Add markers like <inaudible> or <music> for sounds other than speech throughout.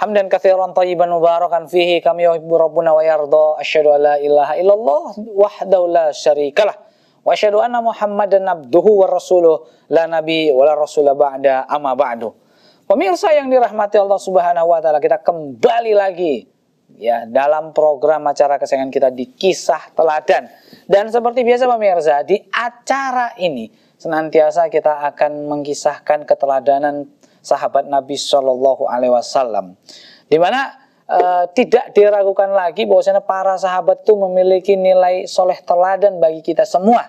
Hamdan katsiran tayyiban mubarakan fihi kami yuhibbu rabbuna wa yardha Asyhadu alla ilaha illallah wahdahu la syarikalah. Wa asyhadu anna Muhammadan abduhu wa rasuluh la nabi wa la rasul ba'da amma ba'du. Pemirsa yang dirahmati Allah Subhanahu wa taala, kita kembali lagi ya dalam program acara kesayangan kita di Kisah Teladan. Dan seperti biasa pemirsa, di acara ini senantiasa kita akan mengkisahkan keteladanan sahabat Nabi Shallallahu Alaihi Wasallam. Dimana Uh, eh, tidak diragukan lagi bahwasanya para sahabat itu memiliki nilai soleh teladan bagi kita semua.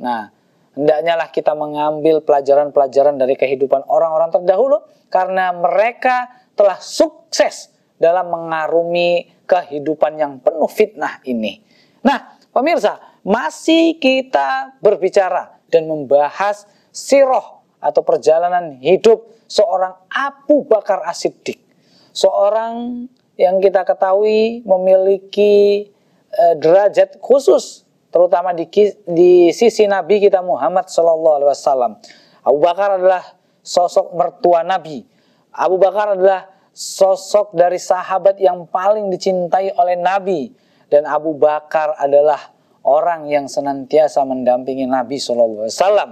Nah, hendaknya lah kita mengambil pelajaran-pelajaran dari kehidupan orang-orang terdahulu karena mereka telah sukses dalam mengarumi kehidupan yang penuh fitnah ini. Nah, pemirsa, masih kita berbicara dan membahas siroh atau perjalanan hidup seorang Abu Bakar as Seorang yang kita ketahui memiliki e, derajat khusus terutama di, di sisi Nabi kita Muhammad Shallallahu Alaihi Wasallam. Abu Bakar adalah sosok mertua Nabi. Abu Bakar adalah sosok dari sahabat yang paling dicintai oleh Nabi dan Abu Bakar adalah orang yang senantiasa mendampingi Nabi Shallallahu Alaihi Wasallam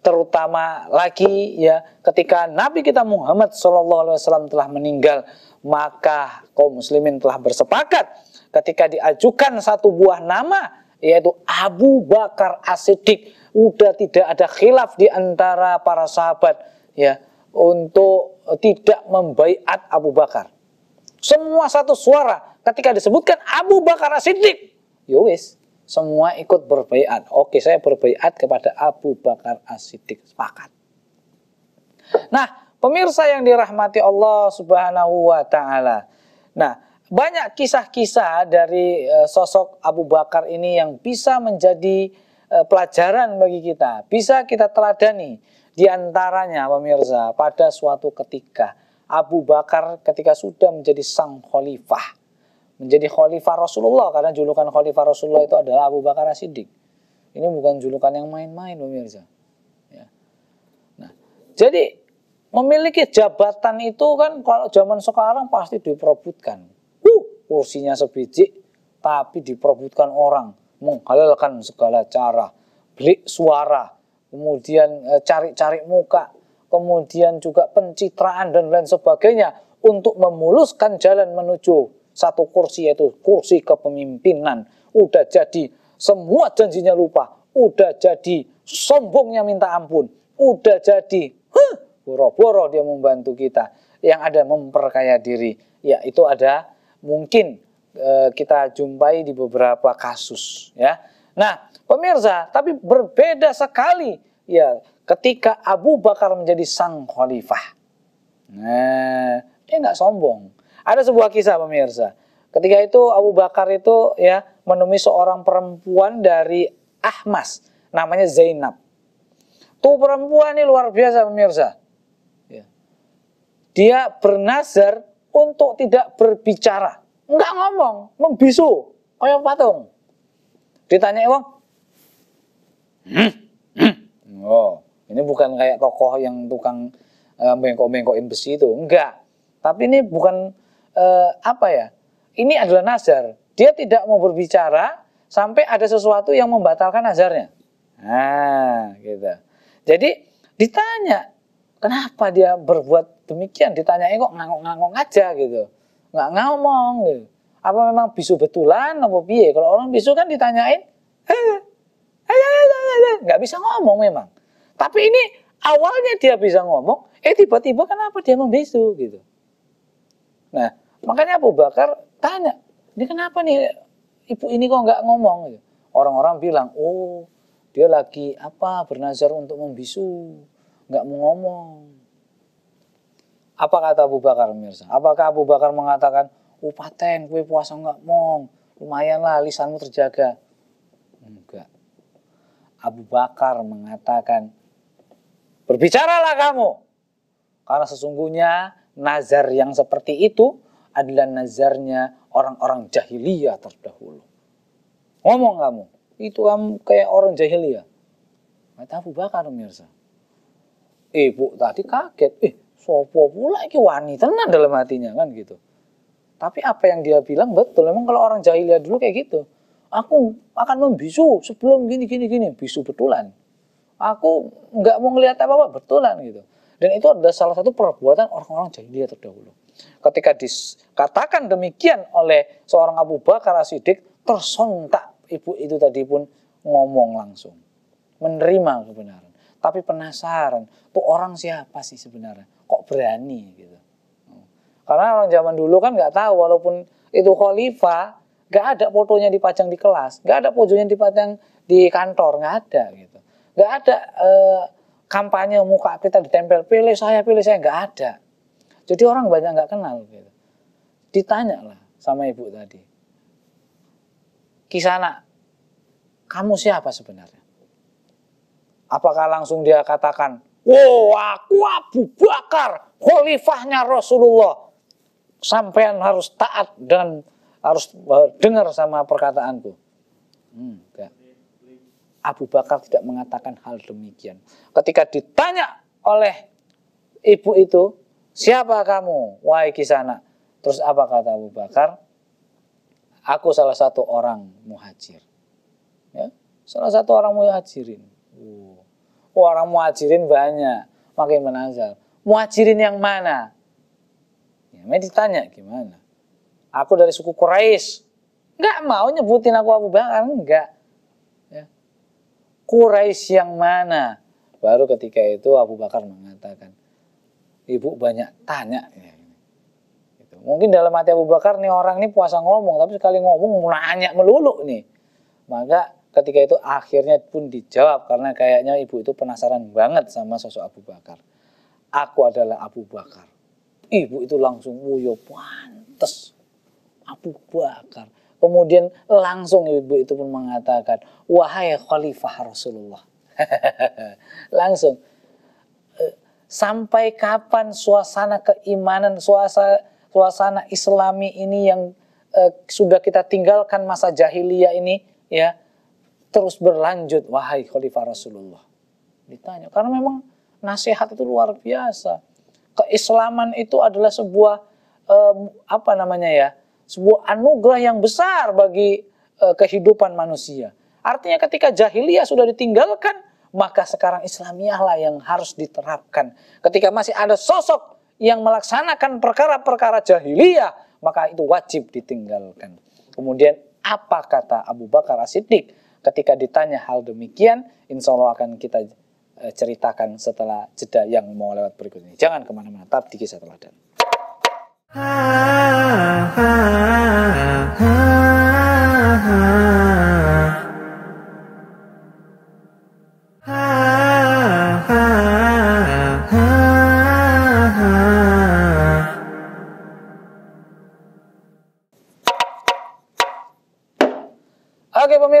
terutama lagi ya ketika Nabi kita Muhammad Shallallahu Alaihi Wasallam telah meninggal maka kaum muslimin telah bersepakat ketika diajukan satu buah nama yaitu Abu Bakar As-Siddiq udah tidak ada khilaf di antara para sahabat ya untuk tidak membaiat Abu Bakar semua satu suara ketika disebutkan Abu Bakar As-Siddiq yowis ya semua ikut berbaikat. Oke, saya berbaikat kepada Abu Bakar As-Siddiq. Sepakat. Nah, pemirsa yang dirahmati Allah Subhanahu wa taala. Nah, banyak kisah-kisah dari eh, sosok Abu Bakar ini yang bisa menjadi eh, pelajaran bagi kita. Bisa kita teladani di antaranya pemirsa pada suatu ketika Abu Bakar ketika sudah menjadi sang khalifah menjadi khalifah Rasulullah karena julukan khalifah Rasulullah itu adalah Abu Bakar Siddiq. Ini bukan julukan yang main-main pemirsa. Ya. Nah, jadi memiliki jabatan itu kan kalau zaman sekarang pasti diperebutkan. Uh, kursinya sebiji tapi diperebutkan orang, menghalalkan segala cara, beli suara, kemudian e, cari-cari muka, kemudian juga pencitraan dan lain sebagainya untuk memuluskan jalan menuju satu kursi yaitu kursi kepemimpinan. Udah jadi semua janjinya lupa. Udah jadi sombongnya minta ampun. Udah jadi boro-boro dia membantu kita. Yang ada memperkaya diri. Ya itu ada mungkin e, kita jumpai di beberapa kasus. ya. Nah pemirsa tapi berbeda sekali ya ketika Abu Bakar menjadi sang khalifah. Nah, dia nggak sombong. Ada sebuah kisah pemirsa. Ketika itu Abu Bakar itu ya menemui seorang perempuan dari Ahmas, namanya Zainab. Tuh perempuan ini luar biasa pemirsa. Ya. Dia bernazar untuk tidak berbicara. Enggak ngomong, membisu, kayak patung. Ditanya Wong, hmm, hmm. oh ini bukan kayak tokoh yang tukang eh, bengkok-bengkokin besi itu, enggak. Tapi ini bukan uh, apa ya? Ini adalah nazar. Dia tidak mau berbicara sampai ada sesuatu yang membatalkan nazarnya. Nah, gitu. Jadi ditanya, kenapa dia berbuat demikian? Ditanya eh, kok ngangguk-ngangguk aja gitu. Nggak ngomong gitu. Apa memang bisu betulan apa piye? Kalau orang bisu kan ditanyain, <laughs> nggak bisa ngomong memang. Tapi ini awalnya dia bisa ngomong, eh tiba-tiba kenapa dia membisu gitu. Makanya Abu Bakar tanya, ini kenapa nih ibu ini kok nggak ngomong? Gitu. Orang-orang bilang, oh dia lagi apa bernazar untuk membisu, nggak mau ngomong. Apa kata Abu Bakar Mirza Apakah Abu Bakar mengatakan, oh paten, kue puasa nggak mong, lumayan lah lisanmu terjaga. Enggak. Abu Bakar mengatakan, berbicaralah kamu. Karena sesungguhnya nazar yang seperti itu adalah nazarnya orang-orang jahiliyah terdahulu. Ngomong kamu, itu kamu kayak orang jahiliyah. Mata Abu Bakar pemirsa. Ibu tadi kaget, eh sopo pula ini wanita tenan dalam hatinya kan gitu. Tapi apa yang dia bilang betul, memang kalau orang jahiliyah dulu kayak gitu. Aku akan membisu sebelum gini gini gini, bisu betulan. Aku nggak mau ngelihat apa-apa betulan gitu. Dan itu adalah salah satu perbuatan orang-orang jahiliyah terdahulu. Ketika dikatakan demikian oleh seorang Abu Bakar siddiq tersontak ibu itu tadi pun ngomong langsung. Menerima kebenaran. Tapi penasaran, tuh orang siapa sih sebenarnya? Kok berani gitu. Karena orang zaman dulu kan nggak tahu, walaupun itu khalifah, nggak ada fotonya dipajang di kelas, nggak ada fotonya dipajang di kantor, nggak ada gitu. Nggak ada eh, kampanye muka kita ditempel, pilih saya, pilih saya, nggak ada jadi orang banyak nggak kenal. Gitu. Ditanya lah sama ibu tadi. Kisana, kamu siapa sebenarnya? Apakah langsung dia katakan, Wow, aku Abu Bakar, khalifahnya Rasulullah. Sampean harus taat dan harus eh, dengar sama perkataanku. Hmm, enggak. Abu Bakar tidak mengatakan hal demikian. Ketika ditanya oleh ibu itu, Siapa kamu, wahai kisana? Terus apa kata Abu Bakar? Aku salah satu orang muhajir. Ya, salah satu orang muhajirin. Uh. Oh, orang muhajirin banyak, makin menazal. Muhajirin yang mana? Ya, ditanya gimana? Aku dari suku Quraisy. Enggak mau nyebutin aku Abu Bakar, enggak. Ya. Quraisy yang mana? Baru ketika itu Abu Bakar mengatakan, ibu banyak tanya. Iya, iya. Gitu. Mungkin dalam hati Abu Bakar nih orang nih puasa ngomong, tapi sekali ngomong nanya melulu nih. Maka ketika itu akhirnya pun dijawab karena kayaknya ibu itu penasaran banget sama sosok Abu Bakar. Aku adalah Abu Bakar. Ibu itu langsung wuyo pantes Abu Bakar. Kemudian langsung ibu itu pun mengatakan, wahai khalifah Rasulullah. <laughs> langsung Sampai kapan suasana keimanan, suasana, suasana islami ini yang eh, sudah kita tinggalkan masa jahiliyah ini ya terus berlanjut wahai khalifah Rasulullah. Ditanya karena memang nasihat itu luar biasa. Keislaman itu adalah sebuah eh, apa namanya ya? sebuah anugerah yang besar bagi eh, kehidupan manusia. Artinya ketika jahiliyah sudah ditinggalkan maka sekarang islamiyahlah yang harus diterapkan. Ketika masih ada sosok yang melaksanakan perkara-perkara jahiliyah, maka itu wajib ditinggalkan. Kemudian apa kata Abu Bakar As-Siddiq ketika ditanya hal demikian, insya Allah akan kita e, ceritakan setelah jeda yang mau lewat berikut ini. Jangan kemana-mana, tetap di kisah teladan. Ha, ha, ha, ha, ha.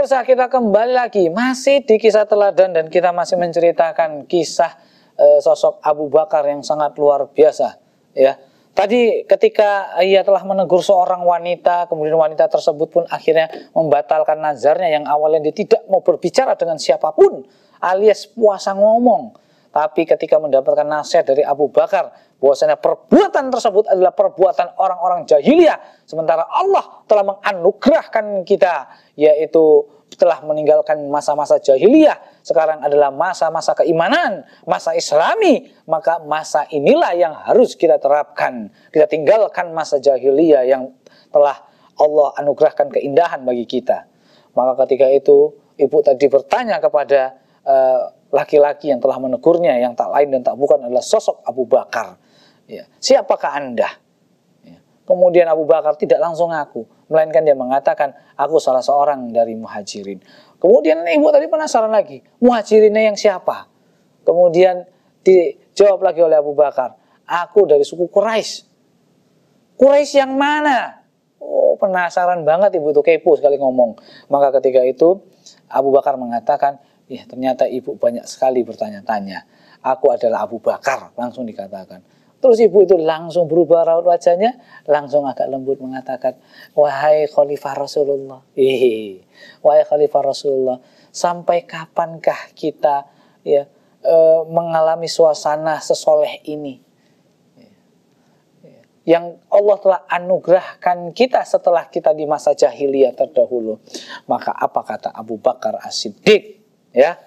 Pemirsa kita kembali lagi masih di kisah teladan dan kita masih menceritakan kisah e, sosok Abu Bakar yang sangat luar biasa ya. Tadi ketika ia telah menegur seorang wanita, kemudian wanita tersebut pun akhirnya membatalkan nazarnya yang awalnya dia tidak mau berbicara dengan siapapun alias puasa ngomong. Tapi ketika mendapatkan nasihat dari Abu Bakar bahwasanya perbuatan tersebut adalah perbuatan orang-orang jahiliyah sementara Allah telah menganugerahkan kita yaitu telah meninggalkan masa-masa jahiliyah, sekarang adalah masa-masa keimanan, masa islami, maka masa inilah yang harus kita terapkan. Kita tinggalkan masa jahiliyah yang telah Allah anugerahkan keindahan bagi kita. Maka ketika itu ibu tadi bertanya kepada eh, laki-laki uh, yang telah menegurnya, yang tak lain dan tak bukan adalah sosok Abu Bakar. Ya. Siapakah Anda? Kemudian Abu Bakar tidak langsung ngaku, melainkan dia mengatakan, aku salah seorang dari muhajirin. Kemudian ibu tadi penasaran lagi, muhajirinnya yang siapa? Kemudian dijawab lagi oleh Abu Bakar, aku dari suku Quraisy. Quraisy yang mana? Oh, penasaran banget ibu itu kepo sekali ngomong. Maka ketika itu Abu Bakar mengatakan, ya ternyata ibu banyak sekali bertanya-tanya. Aku adalah Abu Bakar, langsung dikatakan. Terus ibu itu langsung berubah raut wajahnya, langsung agak lembut mengatakan, "Wahai Khalifah Rasulullah, Hihi. wahai Khalifah Rasulullah, sampai kapankah kita ya e, mengalami suasana sesoleh ini? Yang Allah telah anugerahkan kita setelah kita di masa jahiliyah terdahulu. Maka apa kata Abu Bakar As-Siddiq? Ya,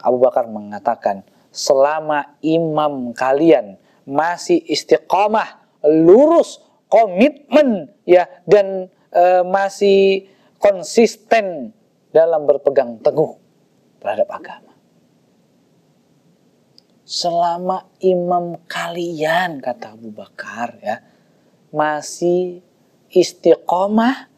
Abu Bakar mengatakan, selama imam kalian masih istiqomah, lurus, komitmen ya dan e, masih konsisten dalam berpegang teguh terhadap agama. Selama imam kalian kata Abu Bakar ya masih istiqomah,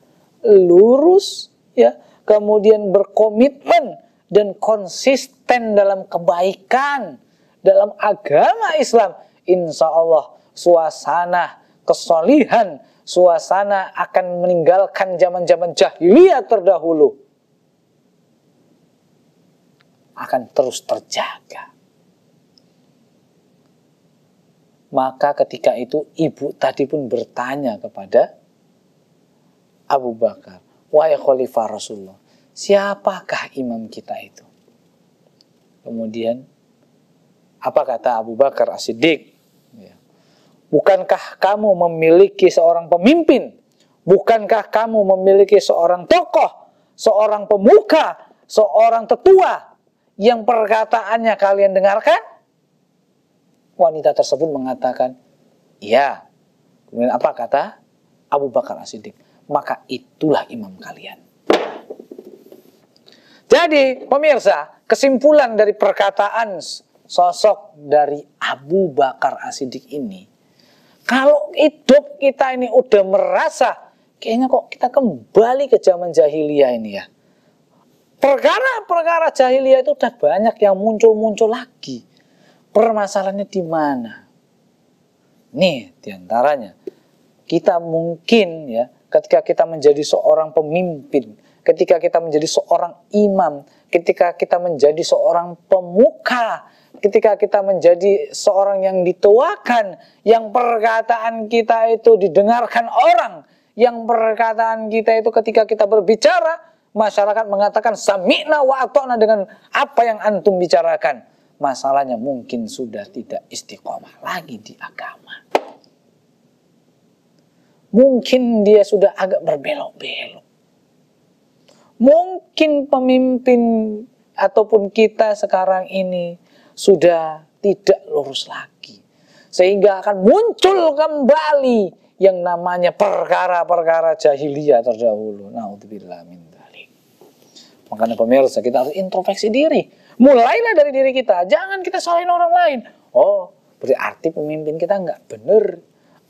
lurus ya, kemudian berkomitmen dan konsisten dalam kebaikan dalam agama Islam, insya Allah suasana kesolihan, suasana akan meninggalkan zaman-zaman jahiliyah terdahulu. Akan terus terjaga. Maka ketika itu ibu tadi pun bertanya kepada Abu Bakar, Wahai Khalifah Rasulullah, siapakah imam kita itu? Kemudian, apa kata Abu Bakar As-Siddiq? Ya. Bukankah kamu memiliki seorang pemimpin? Bukankah kamu memiliki seorang tokoh, seorang pemuka, seorang tetua yang perkataannya kalian dengarkan? Wanita tersebut mengatakan, "Iya." Kemudian apa kata Abu Bakar As-Siddiq? Maka itulah imam kalian. Jadi pemirsa, kesimpulan dari perkataan sosok dari Abu Bakar Asidik ini, kalau hidup kita ini udah merasa kayaknya kok kita kembali ke zaman jahiliyah ini ya. Perkara-perkara jahiliyah itu udah banyak yang muncul-muncul lagi. Permasalahannya di mana? Nih diantaranya kita mungkin ya ketika kita menjadi seorang pemimpin ketika kita menjadi seorang imam, ketika kita menjadi seorang pemuka, ketika kita menjadi seorang yang dituakan, yang perkataan kita itu didengarkan orang, yang perkataan kita itu ketika kita berbicara, masyarakat mengatakan sami'na wa atona dengan apa yang antum bicarakan. Masalahnya mungkin sudah tidak istiqomah lagi di agama. Mungkin dia sudah agak berbelok-belok mungkin pemimpin ataupun kita sekarang ini sudah tidak lurus lagi. Sehingga akan muncul kembali yang namanya perkara-perkara jahiliyah terdahulu. Nauzubillah min dzalik. Makanya pemirsa kita harus introspeksi diri. Mulailah dari diri kita. Jangan kita salahin orang lain. Oh, berarti pemimpin kita nggak benar.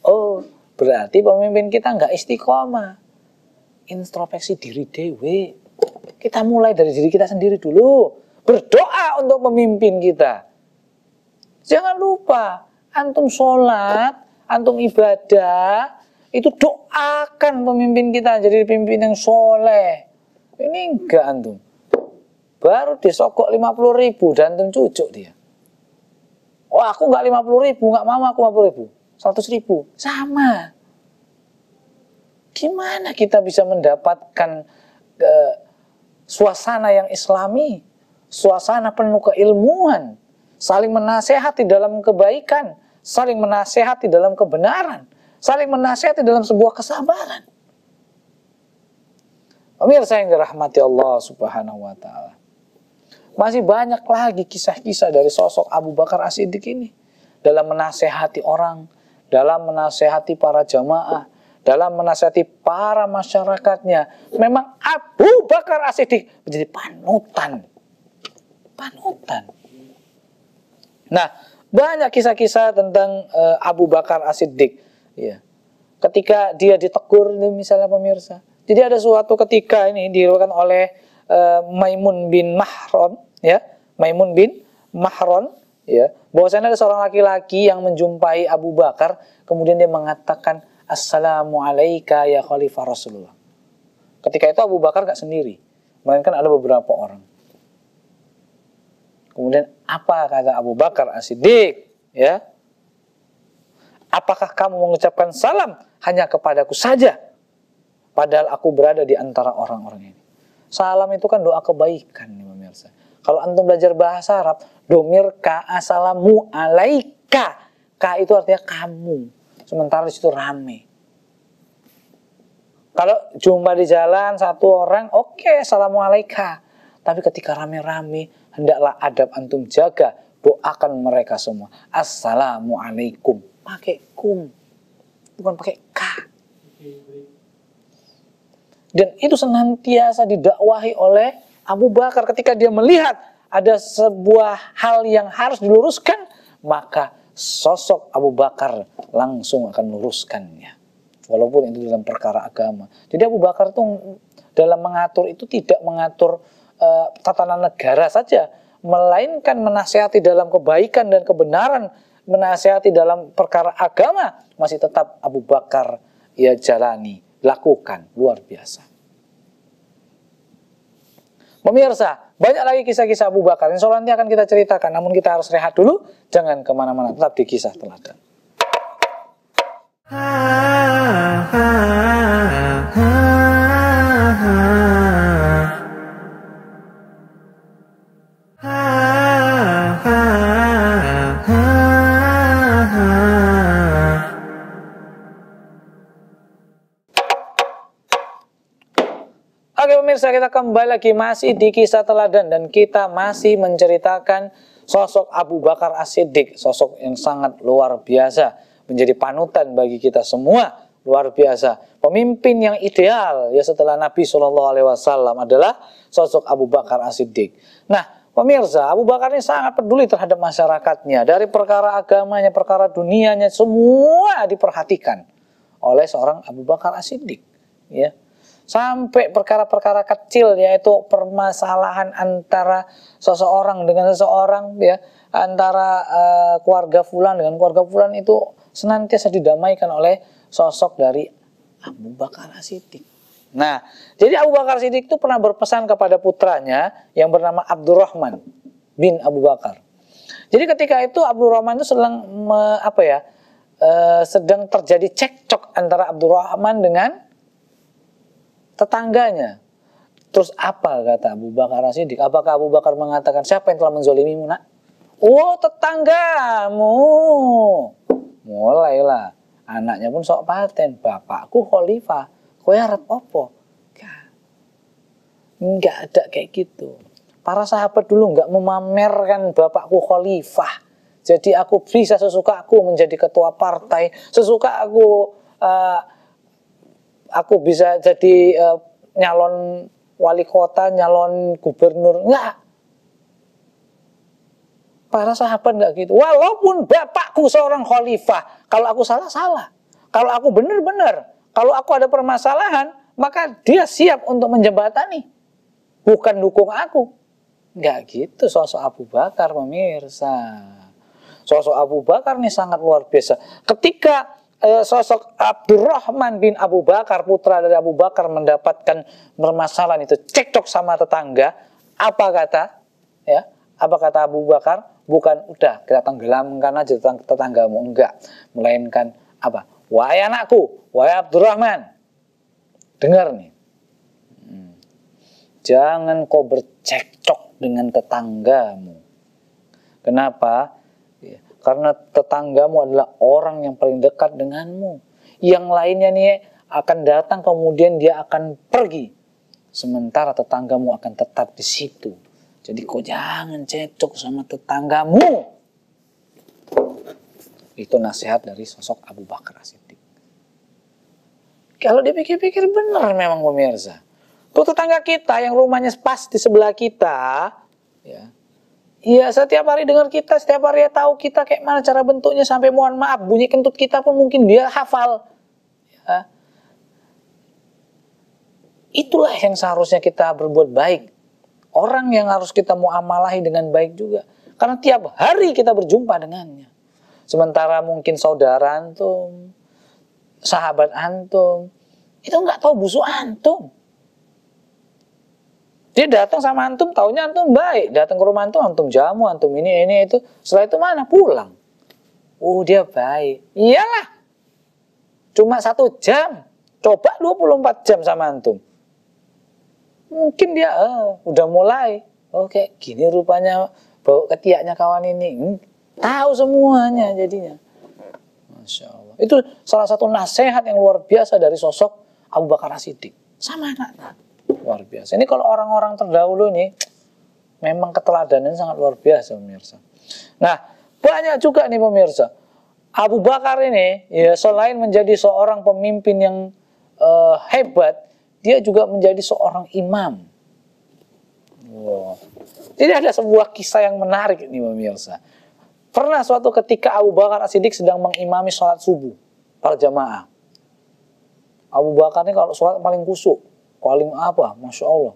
Oh, berarti pemimpin kita nggak istiqomah. Introspeksi diri dewe kita mulai dari diri kita sendiri dulu. Berdoa untuk pemimpin kita. Jangan lupa, antum sholat, antum ibadah, itu doakan pemimpin kita jadi pemimpin yang soleh. Ini enggak antum. Baru disokok 50 ribu dan antum cucuk dia. Oh aku enggak 50 ribu, enggak mau aku 50 ribu. 100 ribu, sama. Gimana kita bisa mendapatkan eh, suasana yang islami, suasana penuh keilmuan, saling menasehati dalam kebaikan, saling menasehati dalam kebenaran, saling menasehati dalam sebuah kesabaran. Pemirsa yang dirahmati Allah Subhanahu wa taala. Masih banyak lagi kisah-kisah dari sosok Abu Bakar As-Siddiq ini dalam menasehati orang, dalam menasehati para jamaah, dalam menasihati para masyarakatnya. Memang Abu Bakar Asidik menjadi panutan. Panutan. Nah, banyak kisah-kisah tentang uh, Abu Bakar Asidik. Ya. Ketika dia ditegur misalnya pemirsa. Jadi ada suatu ketika ini diriwayatkan oleh uh, Maimun bin Mahron, ya. Maimun bin Mahron, ya. Bahwasanya ada seorang laki-laki yang menjumpai Abu Bakar, kemudian dia mengatakan, Assalamu alaika ya khalifah Rasulullah. Ketika itu Abu Bakar gak sendiri, melainkan ada beberapa orang. Kemudian apa kata Abu Bakar As-Siddiq, ya? Apakah kamu mengucapkan salam hanya kepadaku saja? Padahal aku berada di antara orang-orang ini. Salam itu kan doa kebaikan nih pemirsa. Kalau antum belajar bahasa Arab, domir ka asalamu alaika. Ka itu artinya kamu Sementara di situ rame. Kalau jumpa di jalan satu orang, oke, okay, assalamualaikum. Tapi ketika rame-rame, hendaklah adab antum jaga. Doakan mereka semua. Assalamualaikum. Pakai kum. Bukan pakai k. Dan itu senantiasa didakwahi oleh Abu Bakar ketika dia melihat ada sebuah hal yang harus diluruskan, maka sosok Abu Bakar langsung akan meluruskannya. Walaupun itu dalam perkara agama. Jadi Abu Bakar itu dalam mengatur itu tidak mengatur uh, tatanan negara saja, melainkan menasehati dalam kebaikan dan kebenaran, menasehati dalam perkara agama masih tetap Abu Bakar ya jalani, lakukan, luar biasa. Pemirsa, banyak lagi kisah-kisah Abu Bakar. Insya Allah nanti akan kita ceritakan. Namun kita harus rehat dulu. Jangan kemana-mana. Tetap di kisah teladan. Ha, ha, ha, ha, ha. kita kembali lagi masih di kisah teladan dan kita masih menceritakan sosok Abu Bakar As-Siddiq, sosok yang sangat luar biasa, menjadi panutan bagi kita semua, luar biasa. Pemimpin yang ideal ya setelah Nabi Shallallahu alaihi wasallam adalah sosok Abu Bakar As-Siddiq. Nah, pemirsa, Abu Bakar ini sangat peduli terhadap masyarakatnya, dari perkara agamanya, perkara dunianya semua diperhatikan oleh seorang Abu Bakar As-Siddiq, ya sampai perkara-perkara kecil yaitu permasalahan antara seseorang dengan seseorang ya antara uh, keluarga fulan dengan keluarga fulan itu senantiasa didamaikan oleh sosok dari Abu Bakar Siddiq. Nah, jadi Abu Bakar Siddiq itu pernah berpesan kepada putranya yang bernama Abdurrahman bin Abu Bakar. Jadi ketika itu Abdurrahman itu sedang me, apa ya? Uh, sedang terjadi cekcok antara Abdurrahman dengan tetangganya. Terus apa kata Abu Bakar As-Siddiq? Apakah Abu Bakar mengatakan siapa yang telah menzolimimu nak? Oh tetanggamu. Mulailah. Anaknya pun sok paten. Bapakku khalifah. Kau yang harap apa? Enggak ada kayak gitu. Para sahabat dulu enggak memamerkan bapakku khalifah. Jadi aku bisa sesuka aku menjadi ketua partai. Sesuka aku uh, aku bisa jadi uh, nyalon wali kota, nyalon gubernur. Enggak. Para sahabat enggak gitu. Walaupun bapakku seorang khalifah, kalau aku salah, salah. Kalau aku benar, benar. Kalau aku ada permasalahan, maka dia siap untuk menjembatani. Bukan dukung aku. Enggak gitu sosok Abu Bakar pemirsa. Sosok Abu Bakar ini sangat luar biasa. Ketika Eh, sosok Abdurrahman bin Abu Bakar putra dari Abu Bakar mendapatkan permasalahan itu cekcok sama tetangga apa kata ya apa kata Abu Bakar bukan udah kita tenggelamkan aja tetanggamu enggak melainkan apa wahai anakku wahai Abdurrahman dengar nih hmm. jangan kau bercekcok dengan tetanggamu kenapa karena tetanggamu adalah orang yang paling dekat denganmu. Yang lainnya nih akan datang kemudian dia akan pergi. Sementara tetanggamu akan tetap di situ. Jadi kau jangan cecok sama tetanggamu. Itu nasihat dari sosok Abu Bakar Siddiq. Kalau dipikir-pikir benar memang pemirsa. Tuh tetangga kita yang rumahnya pas di sebelah kita, ya, Iya, setiap hari dengar kita, setiap hari ya tahu kita kayak mana cara bentuknya sampai mohon maaf bunyi kentut kita pun mungkin dia hafal. Ya. Itulah yang seharusnya kita berbuat baik. Orang yang harus kita muamalahi dengan baik juga. Karena tiap hari kita berjumpa dengannya. Sementara mungkin saudara antum, sahabat antum, itu nggak tahu busuk antum. Dia datang sama antum, taunya antum baik. Datang ke rumah antum, antum jamu, antum ini, ini, itu. Setelah itu mana? Pulang. Oh, dia baik. Iyalah. Cuma satu jam. Coba 24 jam sama antum. Mungkin dia eh, udah mulai. Oke, oh, gini rupanya bau ketiaknya kawan ini. Hmm, tahu semuanya jadinya. Masya Allah. Itu salah satu nasihat yang luar biasa dari sosok Abu Bakar Siddiq. Sama anak-anak luar biasa. Ini kalau orang-orang terdahulu ini memang keteladanan sangat luar biasa pemirsa. Nah, banyak juga nih pemirsa. Abu Bakar ini ya selain menjadi seorang pemimpin yang uh, hebat, dia juga menjadi seorang imam. Wow. ini ada sebuah kisah yang menarik nih pemirsa. Pernah suatu ketika Abu Bakar As-Siddiq sedang mengimami sholat subuh para jamaah. Abu Bakar ini kalau sholat paling kusuk. Paling apa? Masya Allah.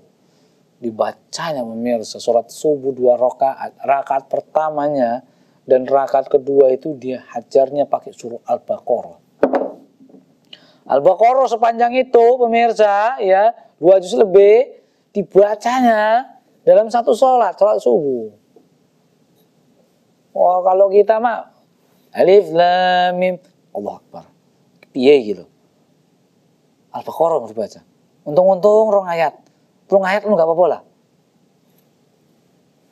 Dibacanya pemirsa sholat subuh dua rakaat. Rakaat pertamanya dan rakaat kedua itu dia hajarnya pakai suruh Al-Baqarah. Al-Baqarah sepanjang itu pemirsa ya dua juz lebih dibacanya dalam satu sholat, sholat subuh. Oh, kalau kita mah alif lam mim Allah akbar. Piye gitu. Al-Baqarah harus baca. Untung-untung rong ayat. Rong ayat lu gak apa-apa lah.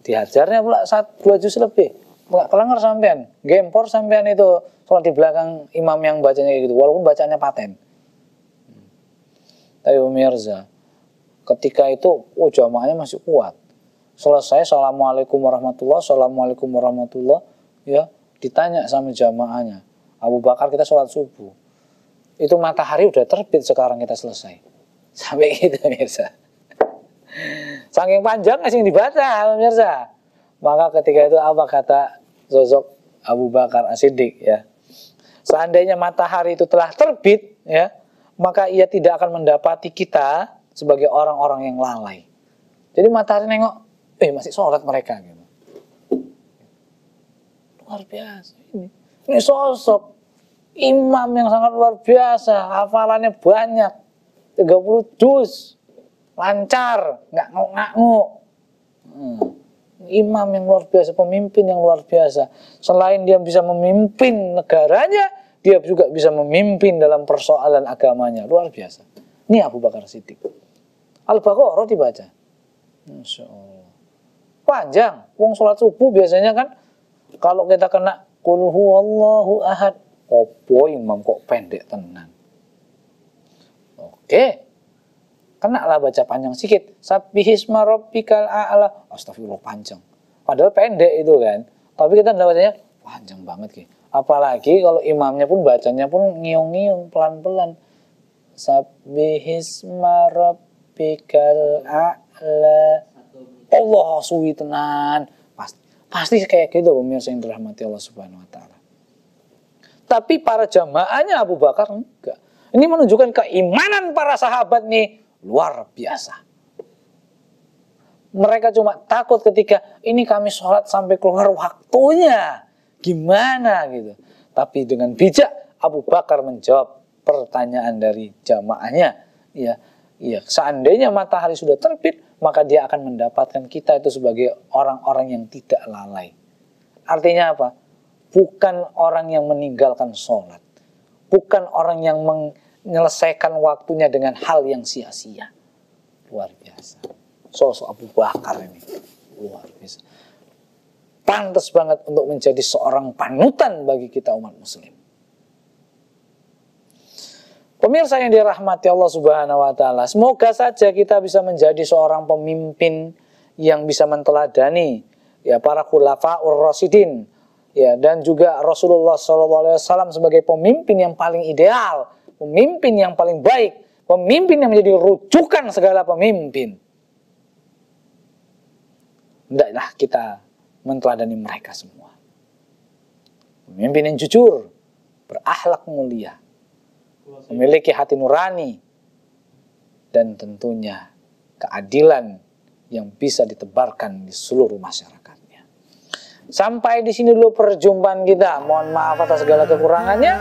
Dihajarnya pula saat dua juz lebih. Nggak kelengar sampean. Gempor sampean itu sholat di belakang imam yang bacanya gitu. Walaupun bacanya paten. Hmm. Tapi pemirsa, ketika itu oh jamaahnya masih kuat. Selesai, Assalamualaikum warahmatullahi Assalamualaikum warahmatullahi ya ditanya sama jamaahnya. Abu Bakar kita sholat subuh. Itu matahari udah terbit sekarang kita selesai. Sampai gitu mirsa. Saking panjang asing dibaca mirsa. Maka ketika itu apa kata sosok Abu Bakar Asidik ya. Seandainya matahari itu telah terbit ya, maka ia tidak akan mendapati kita sebagai orang-orang yang lalai. Jadi matahari nengok, eh masih sholat mereka gitu. Luar biasa ini. Ini sosok imam yang sangat luar biasa, hafalannya banyak 30 dus lancar nggak ngok-ngok hmm. imam yang luar biasa pemimpin yang luar biasa selain dia bisa memimpin negaranya dia juga bisa memimpin dalam persoalan agamanya luar biasa ini Abu Bakar Siddiq Al-Baqarah dibaca Masya Allah panjang wong sholat subuh biasanya kan kalau kita kena kulhu Allahu ahad opo imam kok pendek tenang Oke. Kena lah baca panjang sedikit. Sabbihisma rabbikal a'la. Astagfirullah panjang. Padahal pendek itu kan. Tapi kita baca bacanya panjang banget ki. Apalagi kalau imamnya pun bacanya pun ngiung-ngiung pelan-pelan. Sabbihisma rabbikal a'la. Allah suwi tenan. Pasti, pasti kayak gitu pemirsa yang dirahmati Allah Subhanahu wa taala. Tapi para jamaahnya Abu Bakar enggak. Ini menunjukkan keimanan para sahabat nih luar biasa. Mereka cuma takut ketika ini kami sholat sampai keluar waktunya. Gimana gitu. Tapi dengan bijak Abu Bakar menjawab pertanyaan dari jamaahnya. Ya, ya seandainya matahari sudah terbit maka dia akan mendapatkan kita itu sebagai orang-orang yang tidak lalai. Artinya apa? Bukan orang yang meninggalkan sholat. Bukan orang yang meng, menyelesaikan waktunya dengan hal yang sia-sia. Luar biasa. Sosok Abu Bakar ini. Luar biasa. Pantas banget untuk menjadi seorang panutan bagi kita umat muslim. Pemirsa yang dirahmati Allah Subhanahu wa taala, semoga saja kita bisa menjadi seorang pemimpin yang bisa menteladani ya para khulafaur rasidin ya dan juga Rasulullah SAW sebagai pemimpin yang paling ideal pemimpin yang paling baik, pemimpin yang menjadi rujukan segala pemimpin. Hendaklah kita menteladani mereka semua. Pemimpin yang jujur, berakhlak mulia, memiliki hati nurani, dan tentunya keadilan yang bisa ditebarkan di seluruh masyarakatnya. Sampai di sini dulu perjumpaan kita. Mohon maaf atas segala kekurangannya.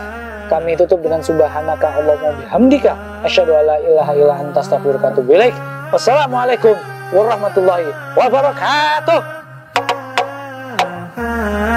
Kami tutup dengan subhanaka Allahumma bihamdika asyhadu alla ilaha illa anta astaghfiruka wa Wassalamualaikum warahmatullahi wabarakatuh. Ah, ah, ah.